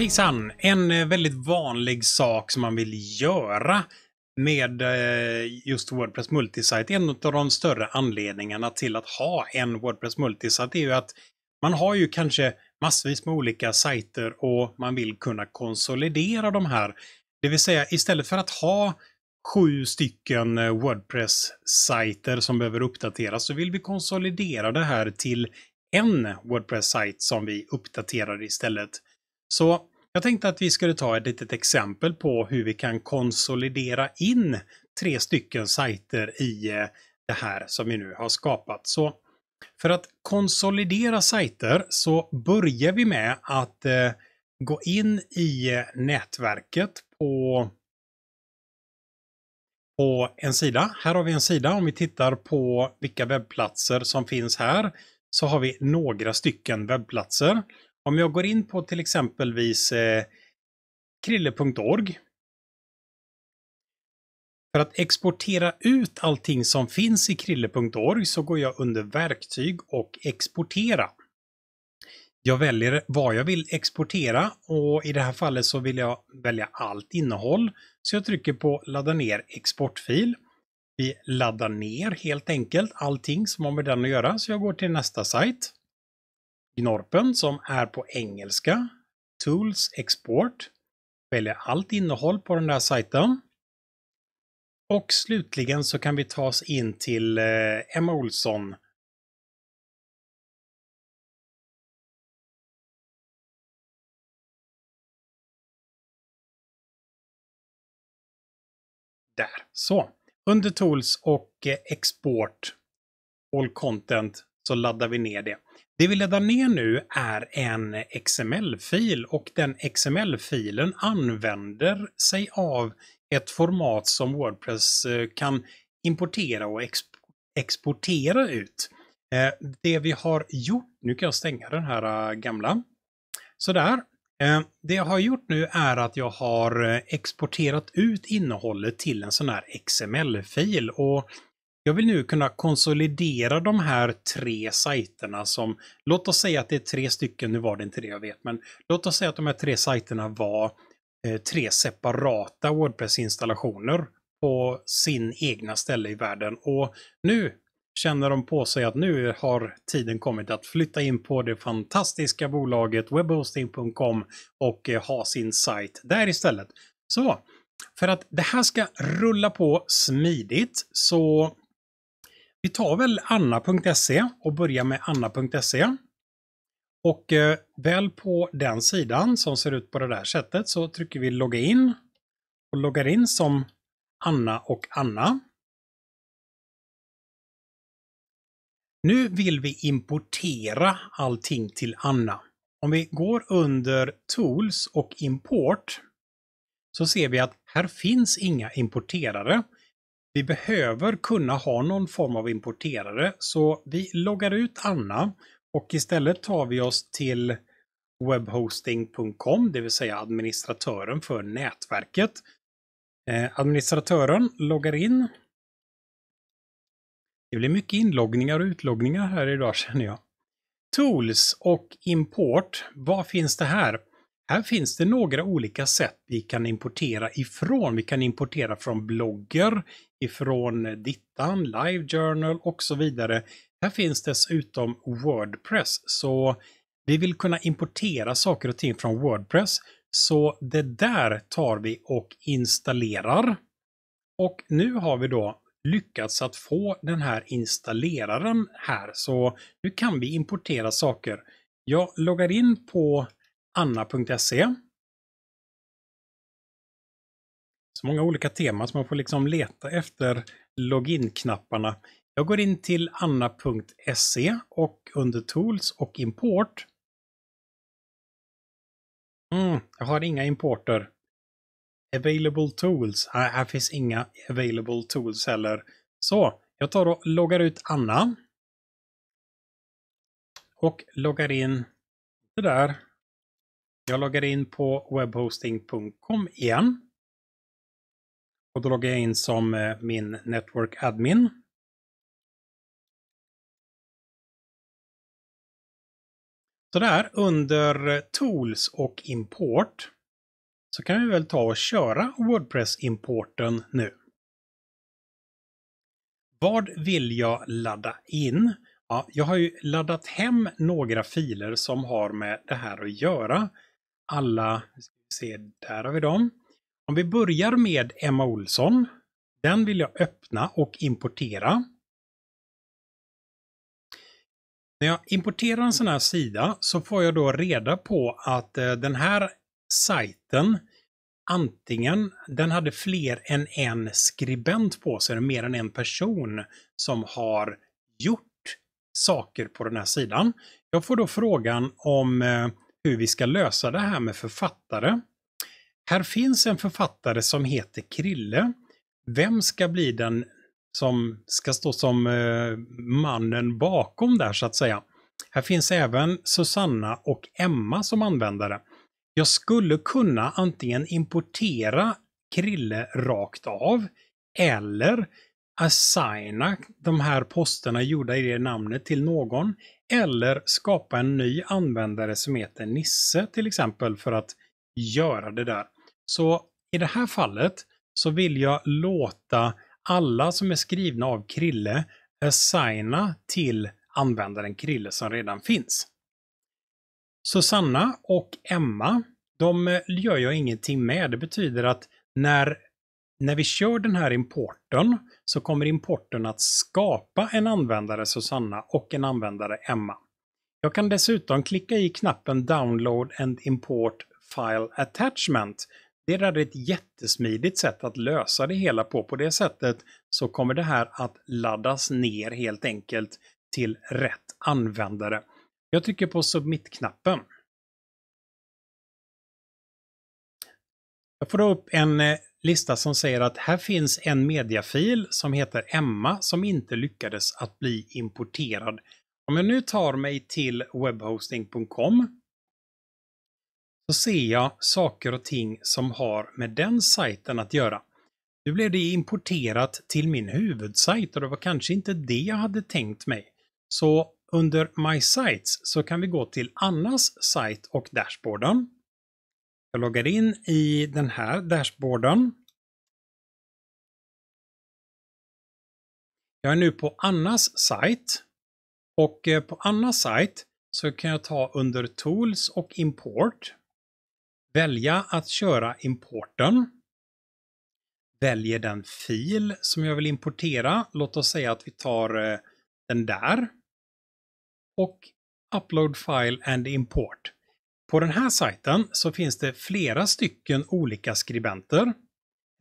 Hejsan! En eh, väldigt vanlig sak som man vill göra med eh, just Wordpress Multisite. En av de större anledningarna till att ha en Wordpress Multisite är ju att man har ju kanske massvis med olika sajter och man vill kunna konsolidera de här. Det vill säga istället för att ha sju stycken eh, Wordpress-sajter som behöver uppdateras så vill vi konsolidera det här till en Wordpress-sajt som vi uppdaterar istället. Så jag tänkte att vi skulle ta ett litet exempel på hur vi kan konsolidera in tre stycken sajter i eh, det här som vi nu har skapat. Så för att konsolidera sajter så börjar vi med att eh, gå in i eh, nätverket på, på en sida. Här har vi en sida. Om vi tittar på vilka webbplatser som finns här så har vi några stycken webbplatser. Om jag går in på till exempelvis eh, krille.org för att exportera ut allting som finns i krille.org så går jag under verktyg och exportera. Jag väljer vad jag vill exportera och i det här fallet så vill jag välja allt innehåll. Så jag trycker på ladda ner exportfil. Vi laddar ner helt enkelt allting som har med den att göra så jag går till nästa sajt. Gnorpen som är på engelska. Tools Export. Väljer allt innehåll på den där sajten. Och slutligen så kan vi ta oss in till eh, Emma Olsson. Där, så. Under Tools och eh, Export All Content så laddar vi ner det. Det vi laddar ner nu är en XML-fil och den XML-filen använder sig av ett format som Wordpress eh, kan importera och exportera ut. Eh, det vi har gjort, nu kan jag stänga den här eh, gamla. Sådär. Det jag har gjort nu är att jag har exporterat ut innehållet till en sån här XML-fil och jag vill nu kunna konsolidera de här tre sajterna som, låt oss säga att det är tre stycken, nu var det inte det jag vet, men låt oss säga att de här tre sajterna var eh, tre separata Wordpress-installationer på sin egna ställe i världen. Och nu känner de på sig att nu har tiden kommit att flytta in på det fantastiska bolaget webhosting.com och eh, ha sin sajt där istället. Så, för att det här ska rulla på smidigt så vi tar väl anna.se och börjar med anna.se. Och eh, väl på den sidan som ser ut på det där sättet så trycker vi logga in och loggar in som Anna och Anna. Nu vill vi importera allting till Anna. Om vi går under Tools och Import så ser vi att här finns inga importerare. Vi behöver kunna ha någon form av importerare så vi loggar ut Anna och istället tar vi oss till webhosting.com, det vill säga administratören för nätverket. Eh, administratören loggar in. Det blir mycket inloggningar och utloggningar här idag känner jag. Tools och import, vad finns det här? Här finns det några olika sätt vi kan importera ifrån. Vi kan importera från blogger, ifrån Dittan, Live Journal och så vidare. Här finns dessutom Wordpress, så vi vill kunna importera saker och ting från Wordpress. Så det där tar vi och installerar. Och nu har vi då lyckats att få den här installeraren här, så nu kan vi importera saker. Jag loggar in på anna.se. Så många olika teman som man får liksom leta efter login-knapparna. Jag går in till anna.se och under Tools och Import. Mm, jag har inga importer. Available Tools. Nej, här finns inga Available Tools heller. Så, jag tar och loggar ut Anna. Och loggar in det där jag loggar in på webhosting.com igen. Och då loggar jag in som eh, min Network Admin. Sådär, under Tools och Import så kan vi väl ta och köra Wordpress-importen nu. Vad vill jag ladda in? Ja, jag har ju laddat hem några filer som har med det här att göra alla, se, där har vi dem. Om vi börjar med Emma Olsson. Den vill jag öppna och importera. När jag importerar en sån här sida så får jag då reda på att eh, den här sajten antingen den hade fler än en skribent på sig, mer än en person som har gjort saker på den här sidan. Jag får då frågan om eh, hur vi ska lösa det här med författare. Här finns en författare som heter Krille. Vem ska bli den som ska stå som eh, mannen bakom där så att säga? Här finns även Susanna och Emma som användare. Jag skulle kunna antingen importera Krille rakt av eller assigna de här posterna gjorda i det namnet till någon eller skapa en ny användare som heter Nisse till exempel för att göra det där. Så i det här fallet så vill jag låta alla som är skrivna av Krille assigna till användaren Krille som redan finns. Susanna och Emma, de gör jag ingenting med. Det betyder att när när vi kör den här importen så kommer importen att skapa en användare Susanna och en användare Emma. Jag kan dessutom klicka i knappen Download and Import File Attachment. Det är ett jättesmidigt sätt att lösa det hela på. På det sättet så kommer det här att laddas ner helt enkelt till rätt användare. Jag trycker på Submit-knappen. Jag får då upp en eh, lista som säger att här finns en mediafil som heter Emma som inte lyckades att bli importerad. Om jag nu tar mig till webhosting.com så ser jag saker och ting som har med den sajten att göra. Nu blev det importerat till min huvudsajt och det var kanske inte det jag hade tänkt mig. Så under My Sites så kan vi gå till Annas sajt och dashboarden. Jag loggar in i den här dashboarden. Jag är nu på Annas sajt och eh, på Annas sajt så kan jag ta under Tools och Import, välja att köra importen, väljer den fil som jag vill importera, låt oss säga att vi tar eh, den där, och Upload File and Import. På den här sajten så finns det flera stycken olika skribenter.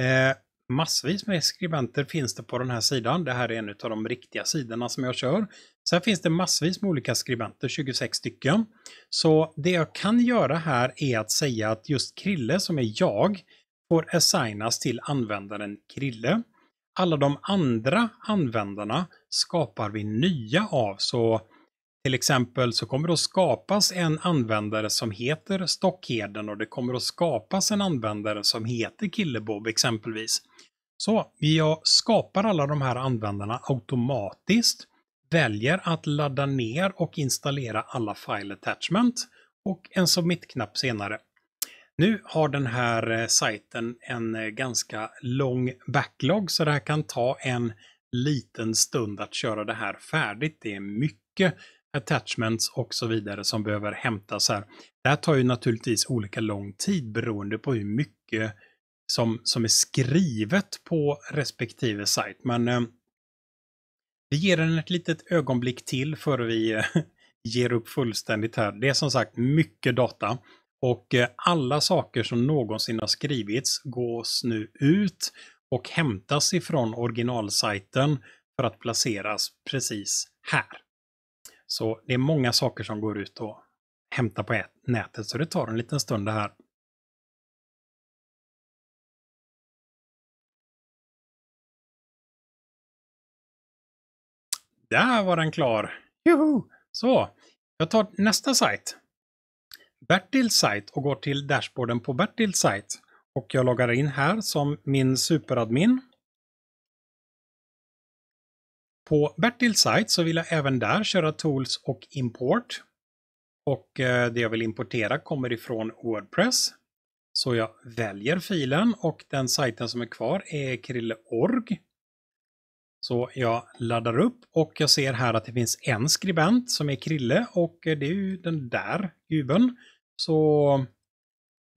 Eh, massvis med skribenter finns det på den här sidan. Det här är en av de riktiga sidorna som jag kör. Sen finns det massvis med olika skribenter, 26 stycken. Så det jag kan göra här är att säga att just Krille som är jag får assignas till användaren Krille. Alla de andra användarna skapar vi nya av, så till exempel så kommer det att skapas en användare som heter Stockheden och det kommer att skapas en användare som heter Killebob exempelvis. Så jag skapar alla de här användarna automatiskt, väljer att ladda ner och installera alla file attachment och en submit-knapp senare. Nu har den här eh, sajten en eh, ganska lång backlog så det här kan ta en liten stund att köra det här färdigt. Det är mycket attachments och så vidare som behöver hämtas här. Det här tar ju naturligtvis olika lång tid beroende på hur mycket som, som är skrivet på respektive sajt. Men eh, vi ger den ett litet ögonblick till före vi eh, ger upp fullständigt här. Det är som sagt mycket data och eh, alla saker som någonsin har skrivits gås nu ut och hämtas ifrån originalsajten för att placeras precis här. Så det är många saker som går ut och hämtar på nätet, så det tar en liten stund det här. Där var den klar! Juhu! Så, jag tar nästa sajt. Bertils sajt och går till dashboarden på Bertils sajt. Och jag loggar in här som min superadmin. På Bertils sajt så vill jag även där köra Tools och Import. Och eh, det jag vill importera kommer ifrån Wordpress. Så jag väljer filen och den sajten som är kvar är krille.org. Så jag laddar upp och jag ser här att det finns en skribent som är Krille och eh, det är ju den där guben. Så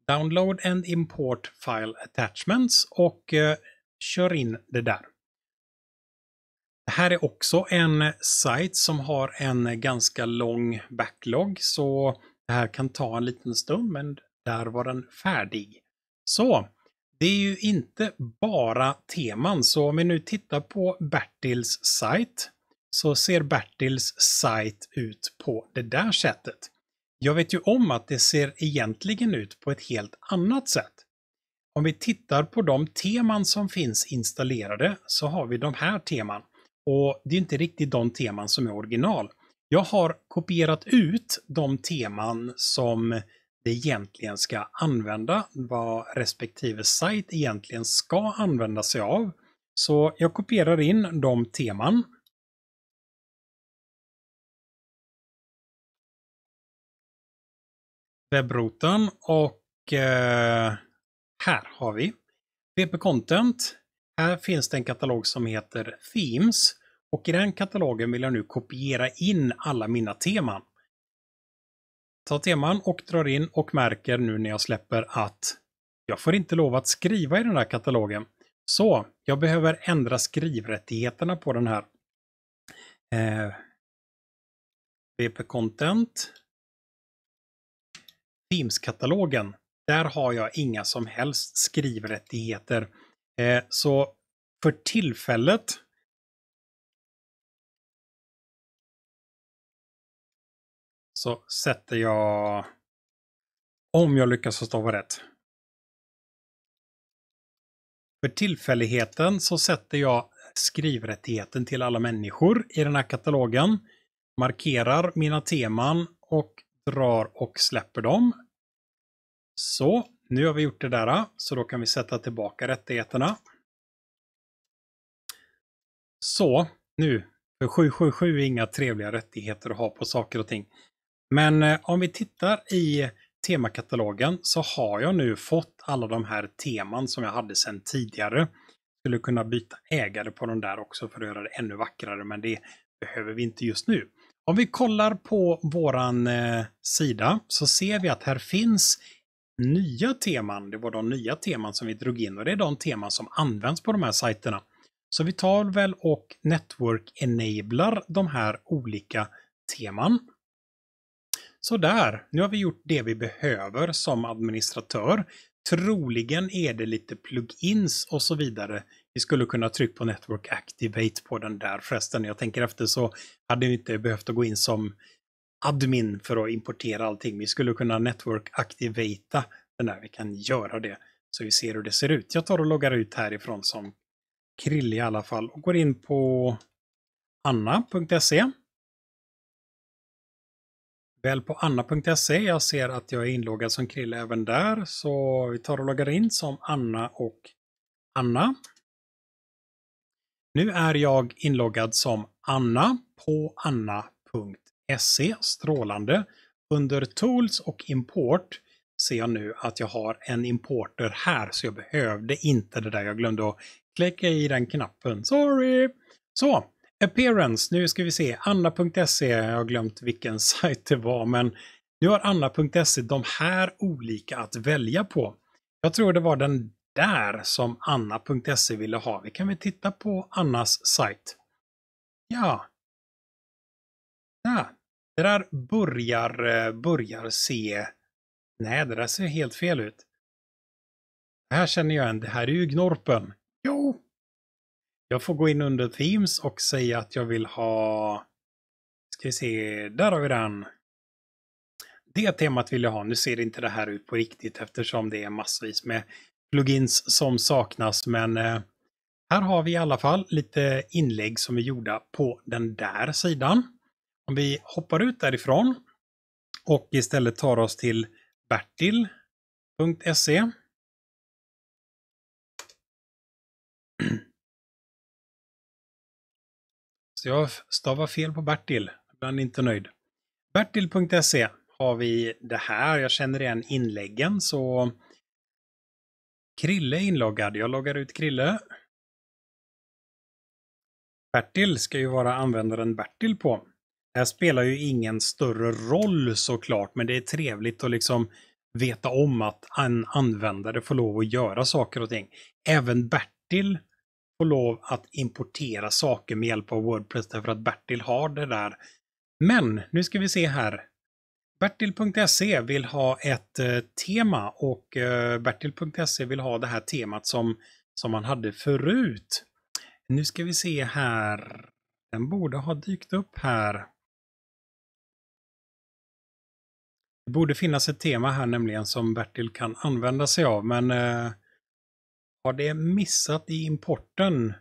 Download and import file attachments och eh, kör in det där här är också en sajt som har en ganska lång backlog, så det här kan ta en liten stund, men där var den färdig. Så, det är ju inte bara teman, så om vi nu tittar på Bertils sajt så ser Bertils sajt ut på det där sättet. Jag vet ju om att det ser egentligen ut på ett helt annat sätt. Om vi tittar på de teman som finns installerade så har vi de här teman. Och det är inte riktigt de teman som är original. Jag har kopierat ut de teman som det egentligen ska använda, vad respektive sajt egentligen ska använda sig av. Så jag kopierar in de teman. Webbrotan och eh, här har vi. VP Content här finns det en katalog som heter Themes och i den katalogen vill jag nu kopiera in alla mina teman. Tar teman och drar in och märker nu när jag släpper att jag får inte lov att skriva i den här katalogen. Så jag behöver ändra skrivrättigheterna på den här. Eh, Content. Teams-katalogen. Där har jag inga som helst skrivrättigheter Eh, så för tillfället så sätter jag, om jag lyckas stava rätt, för tillfälligheten så sätter jag skrivrättigheten till alla människor i den här katalogen, markerar mina teman och drar och släpper dem. Så, nu har vi gjort det där, så då kan vi sätta tillbaka rättigheterna. Så, nu. För 777 är inga trevliga rättigheter att ha på saker och ting. Men eh, om vi tittar i temakatalogen så har jag nu fått alla de här teman som jag hade sedan tidigare. Skulle kunna byta ägare på de där också för att göra det ännu vackrare, men det behöver vi inte just nu. Om vi kollar på våran eh, sida så ser vi att här finns nya teman. Det var de nya teman som vi drog in och det är de teman som används på de här sajterna. Så vi tar väl och network-enablar de här olika teman. Så där, nu har vi gjort det vi behöver som administratör. Troligen är det lite plugins och så vidare. Vi skulle kunna trycka på Network Activate på den där förresten. Jag tänker efter så hade vi inte behövt att gå in som admin för att importera allting. Vi skulle kunna network activata den där. Vi kan göra det så vi ser hur det ser ut. Jag tar och loggar ut härifrån som Krille i alla fall och går in på anna.se. Väl på anna.se. Jag ser att jag är inloggad som Krille även där så vi tar och loggar in som Anna och Anna. Nu är jag inloggad som Anna på anna.se SE strålande. Under Tools och Import ser jag nu att jag har en importer här så jag behövde inte det där. Jag glömde att klicka i den knappen. Sorry! Så, Appearance. Nu ska vi se. Anna.se. Jag har glömt vilken sajt det var men nu har Anna.se de här olika att välja på. Jag tror det var den där som Anna.se ville ha. Vi kan väl titta på Annas sajt. Ja. Ja, det där börjar, eh, börjar se... Nej, det där ser helt fel ut. Det här känner jag en, det här är ju Gnorpen. Jo! Jag får gå in under Themes och säga att jag vill ha... Ska vi se, där har vi den. Det temat vill jag ha. Nu ser inte det här ut på riktigt eftersom det är massvis med plugins som saknas, men eh, här har vi i alla fall lite inlägg som är gjorda på den där sidan. Vi hoppar ut därifrån och istället tar oss till bertil.se. Så jag stavar fel på Bertil, ibland inte nöjd. Bertil.se har vi det här. Jag känner igen inläggen så Krille är inloggad. Jag loggar ut Krille. Bertil ska ju vara användaren Bertil på här spelar ju ingen större roll såklart, men det är trevligt att liksom veta om att en användare får lov att göra saker och ting. Även Bertil får lov att importera saker med hjälp av Wordpress därför att Bertil har det där. Men nu ska vi se här. Bertil.se vill ha ett eh, tema och eh, Bertil.se vill ha det här temat som, som man hade förut. Nu ska vi se här. Den borde ha dykt upp här. Det borde finnas ett tema här nämligen som Bertil kan använda sig av, men eh, har det missat i importen?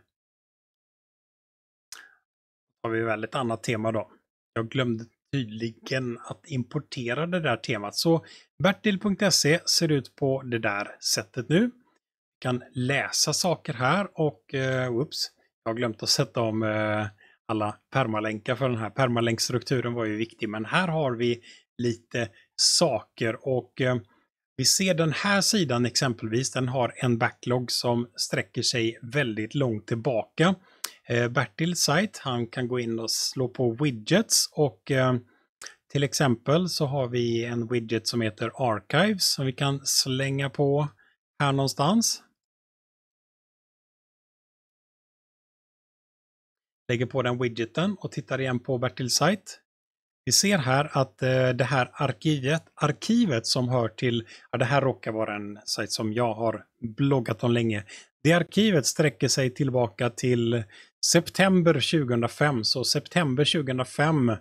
Har vi väl ett annat tema då. Jag glömde tydligen att importera det där temat, så bertil.se ser ut på det där sättet nu. Vi kan läsa saker här och, eh, ups, jag har glömt att sätta om eh, alla permalänkar för den här permalänkstrukturen var ju viktig, men här har vi lite saker och eh, vi ser den här sidan exempelvis, den har en backlog som sträcker sig väldigt långt tillbaka. Eh, Bertil sajt, han kan gå in och slå på widgets och eh, till exempel så har vi en widget som heter Archives som vi kan slänga på här någonstans. Lägger på den widgeten och tittar igen på Bertil sajt. Vi ser här att eh, det här arkivet, arkivet som hör till, ja det här råkar vara en sajt som jag har bloggat om länge. Det arkivet sträcker sig tillbaka till september 2005, så september 2005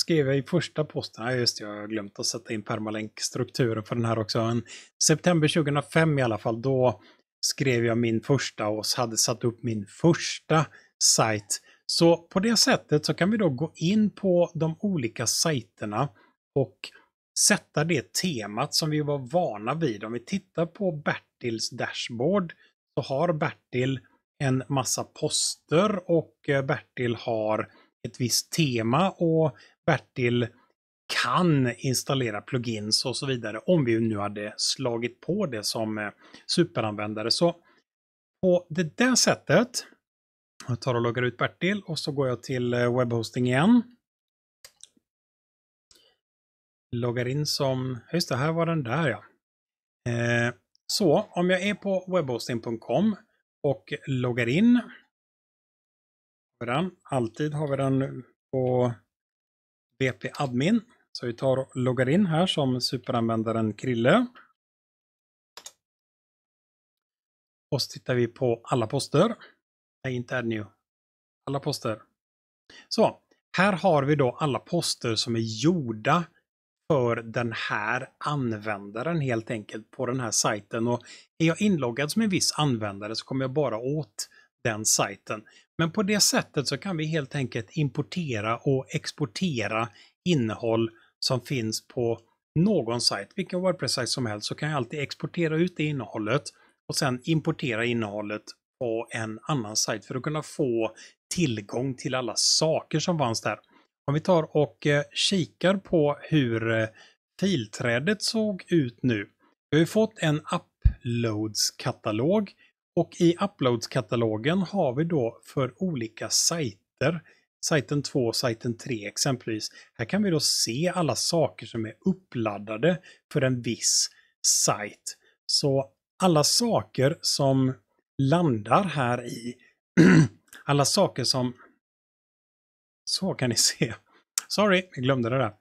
skrev jag i första posten, ja just det, jag har glömt att sätta in permalänkstrukturen för den här också. Men september 2005 i alla fall, då skrev jag min första och hade satt upp min första sajt så på det sättet så kan vi då gå in på de olika sajterna och sätta det temat som vi var vana vid. Om vi tittar på Bertils dashboard så har Bertil en massa poster och eh, Bertil har ett visst tema och Bertil kan installera plugins och så vidare om vi nu hade slagit på det som eh, superanvändare. Så på det där sättet jag tar och loggar ut Bertil och så går jag till eh, webbhosting igen. Loggar in som, just det, här var den där ja. Eh, så om jag är på webhosting.com och loggar in. Alltid har vi den på VP Admin. Så vi tar och loggar in här som superanvändaren Krille. Och så tittar vi på alla poster. Nej, inte add new. Alla poster. Så, här har vi då alla poster som är gjorda för den här användaren helt enkelt på den här sajten. Och är jag inloggad som en viss användare så kommer jag bara åt den sajten. Men på det sättet så kan vi helt enkelt importera och exportera innehåll som finns på någon sajt, vilken Wordpress-sajt som helst, så kan jag alltid exportera ut det innehållet och sen importera innehållet ha en annan sajt för att kunna få tillgång till alla saker som fanns där. Om vi tar och eh, kikar på hur eh, filträdet såg ut nu. Vi har fått en Uploadskatalog. och i Uploadskatalogen har vi då för olika sajter sajten 2 och sajten 3 exempelvis. Här kan vi då se alla saker som är uppladdade för en viss sajt. Så alla saker som landar här i alla saker som... Så kan ni se. Sorry, jag glömde det där.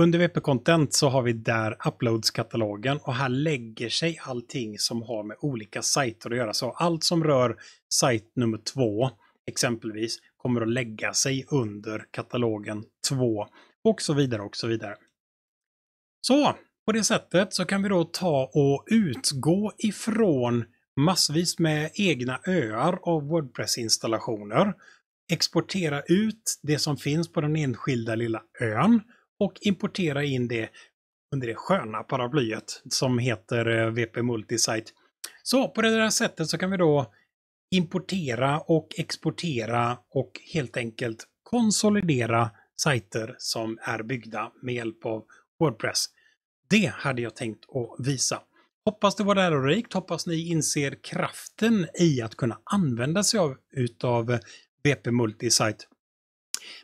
Under VP Content så har vi där Uploads-katalogen och här lägger sig allting som har med olika sajter att göra. Så allt som rör sajt nummer två, exempelvis, kommer att lägga sig under katalogen 2 och så vidare och så vidare. Så på det sättet så kan vi då ta och utgå ifrån massvis med egna öar av Wordpress-installationer, exportera ut det som finns på den enskilda lilla ön och importera in det under det sköna paraplyet som heter WP eh, Multisite. Så på det där sättet så kan vi då importera och exportera och helt enkelt konsolidera sajter som är byggda med hjälp av Wordpress. Det hade jag tänkt att visa. Hoppas det var lärorikt, hoppas ni inser kraften i att kunna använda sig av utav VP Multisite.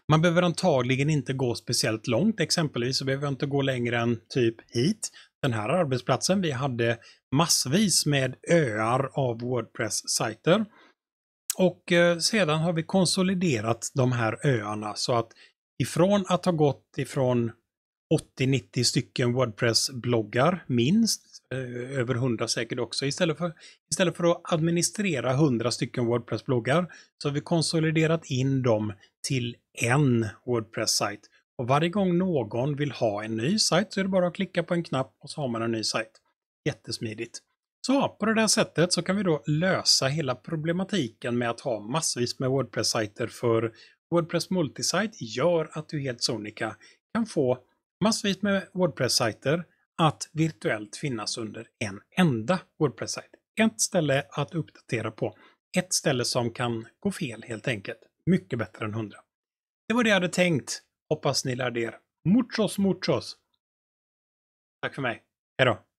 Man behöver antagligen inte gå speciellt långt, exempelvis så behöver jag inte gå längre än typ hit. Den här arbetsplatsen, vi hade massvis med öar av Wordpress-sajter. Och eh, sedan har vi konsoliderat de här öarna så att ifrån att ha gått ifrån 80-90 stycken Wordpress-bloggar minst Eh, över hundra säkert också. Istället för, istället för att administrera hundra stycken Wordpress-bloggar så har vi konsoliderat in dem till en Wordpress-sajt. Och varje gång någon vill ha en ny sajt så är det bara att klicka på en knapp och så har man en ny sajt. Jättesmidigt. Så på det där sättet så kan vi då lösa hela problematiken med att ha massvis med Wordpress-sajter för Wordpress Multisite gör att du helt sonika kan få massvis med Wordpress-sajter att virtuellt finnas under en enda Wordpress-sajt. Ett ställe att uppdatera på. Ett ställe som kan gå fel helt enkelt. Mycket bättre än hundra. Det var det jag hade tänkt. Hoppas ni lärde er. Muchos, muchos! Tack för mig. Hej då!